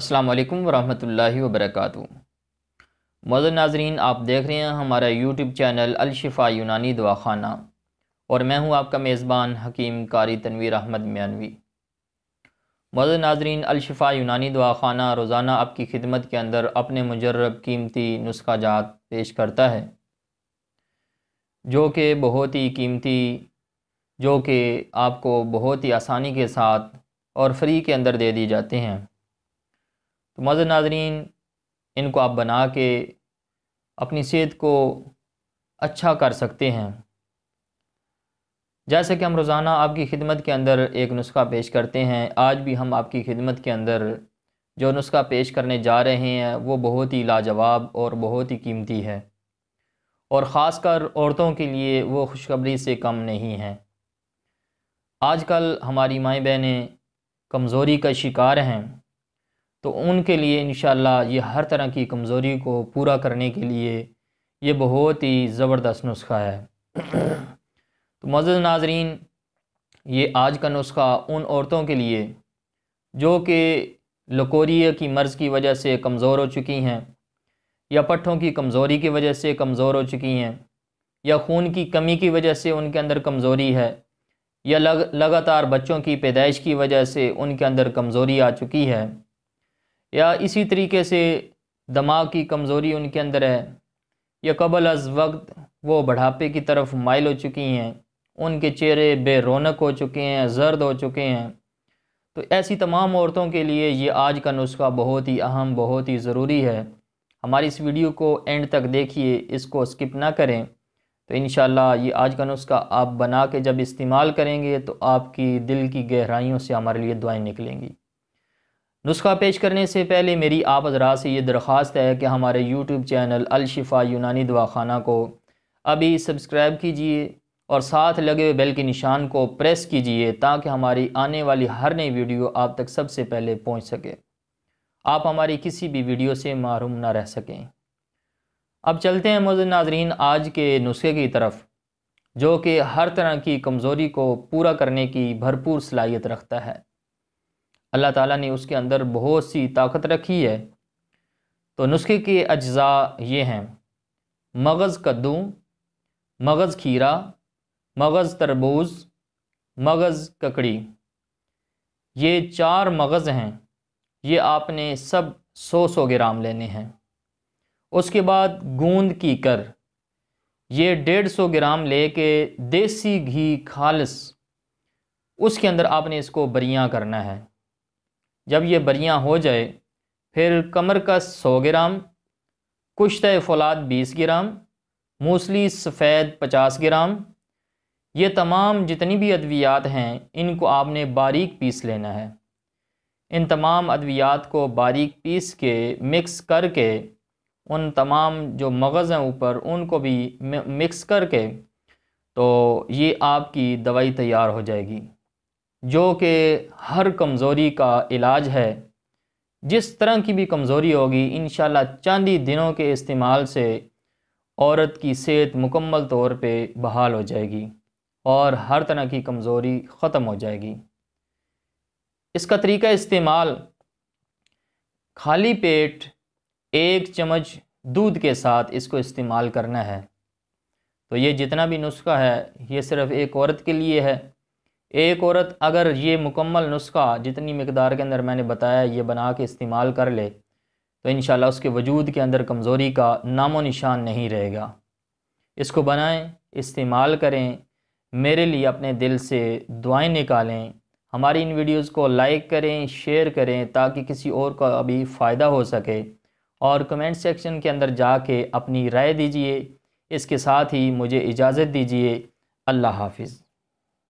السلام علیکم ورحمۃ اللہ وبرکاتہ موض ناظرین آپ دیکھ رہے ہیں ہمارا یوٹیوب چینل الشفا یونانی دعا خانہ اور میں ہوں آپ کا میزبان حکیم کاری تنویر احمد میانوی موض ناظرین الشفا یونانی دعا خانہ روزانہ آپ کی خدمت کے اندر اپنے مجرب قیمتی نسخہ جات پیش کرتا ہے جو کہ بہت ہی قیمتی جو کہ آپ کو بہت ہی آسانی کے ساتھ اور فری کے اندر دے دی جاتے ہیں تو معذر ناظرین ان کو آپ بنا کے اپنی صحت کو اچھا کر سکتے ہیں جیسے کہ ہم روزانہ آپ کی خدمت کے اندر ایک نسخہ پیش کرتے ہیں آج بھی ہم آپ کی خدمت کے اندر جو نسخہ پیش کرنے جا رہے ہیں وہ بہت ہی لاجواب اور بہت ہی قیمتی ہے اور خاص کر عورتوں کے لیے وہ خوشخبری سے کم نہیں ہیں آج کل ہماری مائیں بہنیں کمزوری کا شکار ہیں تو ان کے لیے انشاءاللہ یہ ہر طرح کی کمزوری کو پورا کرنے کے لیے یہ بہت ہی زبردست نسخہ ہے تو معزز ناظرین یہ آج کا نسخہ ان عورتوں کے لیے جو کہ لکوریا کی مرض کی وجہ سے کمزور ہو چکی ہیں یا پٹھوں کی کمزوری کی وجہ سے کمزور ہو چکی ہیں یا خون کی کمی کی وجہ سے ان کے اندر کمزوری ہے یا لگ لگاتار بچوں کی پیدائش کی وجہ سے ان کے اندر کمزوری آ چکی ہے یا اسی طریقے سے دماغ کی کمزوری ان کے اندر ہے یا قبل از وقت وہ بڑھاپے کی طرف مائل ہو چکی ہیں ان کے چہرے بے رونق ہو چکے ہیں زرد ہو چکے ہیں تو ایسی تمام عورتوں کے لیے یہ آج کا نسخہ بہت ہی اہم بہت ہی ضروری ہے ہماری اس ویڈیو کو اینڈ تک دیکھیے اس کو سکپ نہ کریں تو انشاءاللہ یہ آج کا نسخہ آپ بنا کے جب استعمال کریں گے تو آپ کی دل کی گہرائیوں سے ہمارے لیے دعائیں نکلیں گی نسخہ پیش کرنے سے پہلے میری آپ حضرات سے یہ درخواست ہے کہ ہمارے یوٹیوب چینل الشفا یونانی خانہ کو ابھی سبسکرائب کیجئے اور ساتھ لگے ہوئے بیل کے نشان کو پریس کیجئے تاکہ ہماری آنے والی ہر نئی ویڈیو آپ تک سب سے پہلے پہنچ سکے آپ ہماری کسی بھی ویڈیو سے معروم نہ رہ سکیں اب چلتے ہیں موز ناظرین آج کے نسخے کی طرف جو کہ ہر طرح کی کمزوری کو پورا کرنے کی بھرپور صلاحیت رکھتا ہے اللہ تعالیٰ نے اس کے اندر بہت سی طاقت رکھی ہے تو نسخے کے اجزاء یہ ہیں مغز کدو مغز کھیرا مغز تربوز مغز ککڑی یہ چار مغز ہیں یہ آپ نے سب سو سو گرام لینے ہیں اس کے بعد گوند کی کر یہ ڈیڑھ سو گرام لے کے دیسی گھی خالص اس کے اندر آپ نے اس کو بریاں کرنا ہے جب یہ بریاں ہو جائے پھر کمر کا سو گرام کشتہ فولاد بیس گرام موسلی سفید پچاس گرام یہ تمام جتنی بھی ادویات ہیں ان کو آپ نے باریک پیس لینا ہے ان تمام ادویات کو باریک پیس کے مکس کر کے ان تمام جو مغز ہیں اوپر ان کو بھی مکس کر کے تو یہ آپ کی دوائی تیار ہو جائے گی جو کہ ہر کمزوری کا علاج ہے جس طرح کی بھی کمزوری ہوگی انشاءاللہ چاندی دنوں کے استعمال سے عورت کی صحت مکمل طور پہ بحال ہو جائے گی اور ہر طرح کی کمزوری ختم ہو جائے گی اس کا طریقہ استعمال خالی پیٹ ایک چمچ دودھ کے ساتھ اس کو استعمال کرنا ہے تو یہ جتنا بھی نسخہ ہے یہ صرف ایک عورت کے لیے ہے ایک عورت اگر یہ مکمل نسخہ جتنی مقدار کے اندر میں نے بتایا یہ بنا کے استعمال کر لے تو انشاءاللہ اس کے وجود کے اندر کمزوری کا نام و نشان نہیں رہے گا اس کو بنائیں استعمال کریں میرے لیے اپنے دل سے دعائیں نکالیں ہماری ان ویڈیوز کو لائک کریں شیئر کریں تاکہ کسی اور کا ابھی فائدہ ہو سکے اور کمنٹ سیکشن کے اندر جا کے اپنی رائے دیجئے اس کے ساتھ ہی مجھے اجازت دیجئے اللہ حافظ